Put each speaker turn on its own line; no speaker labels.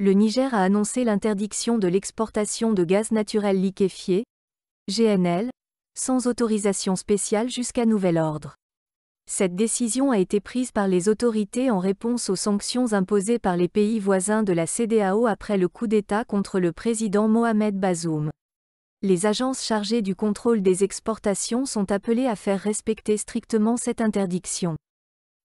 le Niger a annoncé l'interdiction de l'exportation de gaz naturel liquéfié, GNL, sans autorisation spéciale jusqu'à nouvel ordre. Cette décision a été prise par les autorités en réponse aux sanctions imposées par les pays voisins de la CDAO après le coup d'État contre le président Mohamed Bazoum. Les agences chargées du contrôle des exportations sont appelées à faire respecter strictement cette interdiction.